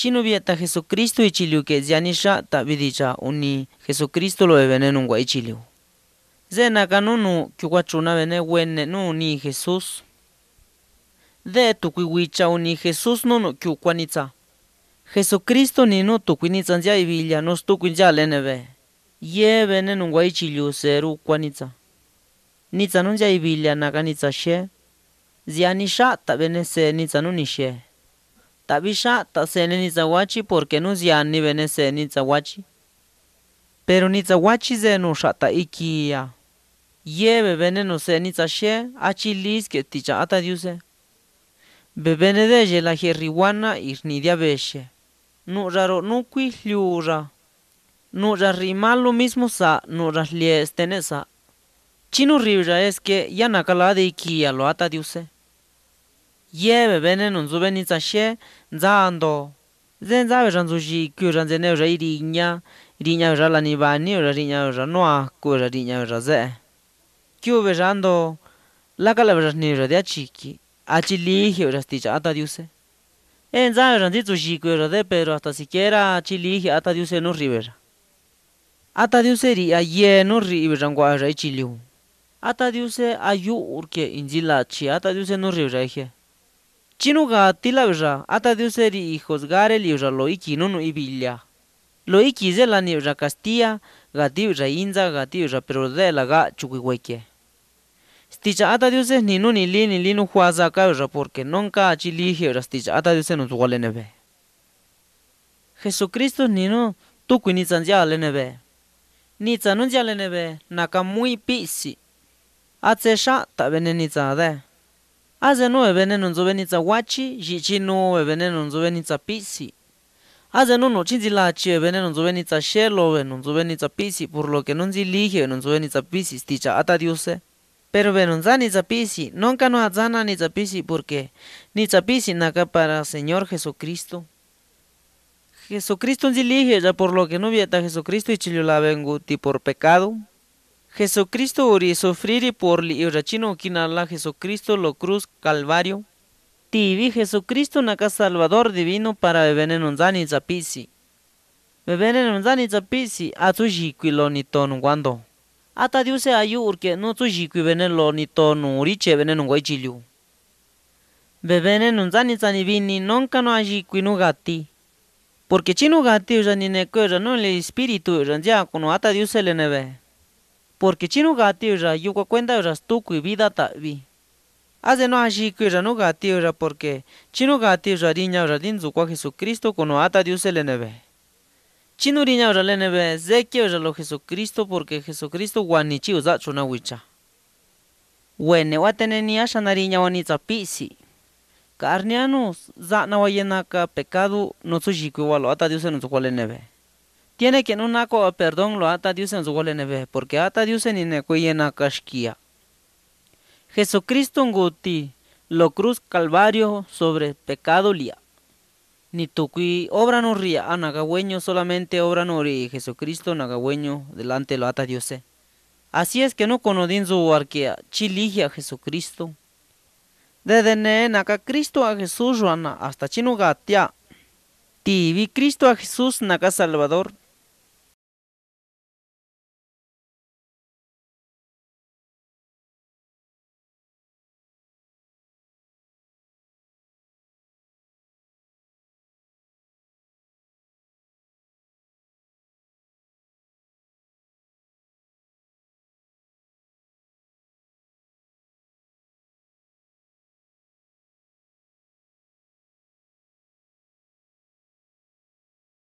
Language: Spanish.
Chino vieta Jesucristo y chiliu que zianisha ta vidicha uni Jesucristo lo evenenu ngwa ichiliu. Zena kanunu kiwachuna vene wenne nu ni Jesús. De huicha uni Jesús nunu kiukwanitza. Jesucristo ni nu tukwinitzanzia ibilia nos tukwinzia leneve. Ye venenu ngwa ichiliu seru kwanitza. Nitza nunzia ibilia zia she. Zianisha ta vene se nitza nunishe. Tabisha tasene nitzahuachi porque no ya ni venese Pero nitzahuachi se no shata ikia. Ye bebene no se achi achilis que ticha ata diuse. Bebene de ye la jerrihuana irnidia beshe. No raro no liura. No mal lo mismo sa no estene estenesa. Chino ribra es que ya nakala de ikia lo ata diuse. ye be be ne nun zu be ni zan xie zan do zhen zha be zhan zu xi ku zhan zhen ne ra yi di la ni ba ni ra di nya ku ra di nya ra ze ku be zhan do la ka ni ra dia chi ki a chi li hi ra sti cha ta zi zu xi de pero hasta siquiera chi li hi ata diuse se no river ata diuse se ri a ye no ri be zhan gua chi liu ata diuse se a yu ur ke la chi ata diuse se no river ra Chino ga tilavja ata diuseri hijos gare liuja lo iki nunu ibilla. Lo zela ze la niuja Castilla, ga diuja Inza, ga diuja pero de la ga chukihueque. Sticha ata diuses ni lini ni linu huaza cauja porque nunca achi ligiuja sticha ata diuses nos gualenebe. Jesucristo ni no tuku ni niza lenebe. Ni zanunzia nebe naka muy pisi. atsesha ta ta de ve ebenen unzubenitza wachi, ve ebenen unzubenitza pisi. Hacen uno chinzilachi ebenen unzubenitza shelo ben unzubenitza pisi, por lo que nunzi lige ben unzubenitza pisi, sticha ata diuse. Pero ben unzanitza pisi, nunca no atzana nitza pisi, porque nitza pisi naca para Señor Jesucristo. Jesucristo unzi lige, ya por lo que no vieta Jesucristo y chilula ti por pecado. Jesucristo uri sufrir por li irachino kinala Jesucristo lo cruz calvario. Ti vi Jesucristo casa salvador divino para bebenen unzani zapisi. Bebenen unzani zapisi a jikwi lo guando. Ata Dios se ayu urke no tu jiqui benen lo niton uriche benen un chiliu. Bebenen unzani non nunca no ajikwi no gati. Porque chino gati uja ni no el espíritu uja ya ata diuse le neve porque chino gatio ya yuca cuenta ra tu y vida vi. Hace no así que ya no gatio porque chino gatio ra riña ra din zucua Jesucristo con ata Dios el neve. Chino riña ra le neve que ya lo Jesucristo porque Jesucristo guanichi usa chuna huicha. Wene watenenia shanariña wanitza pisi. Carnianos, zatna wayenaka pecado, no su jiku ata Dios en su neve tiene que no naco perdón lo ata Dios en su gol porque ata Dios en y en kashkia Jesucristo nguti lo cruz calvario sobre pecado lia ni tuqui obra no ría a solamente obra no ría Jesucristo nagagüeño delante lo ata Dios eh. así es que no conodin su arquea chiligia Jesucristo desde naca Cristo a Jesús Juana hasta chino gatia vi Cristo a Jesús naca Salvador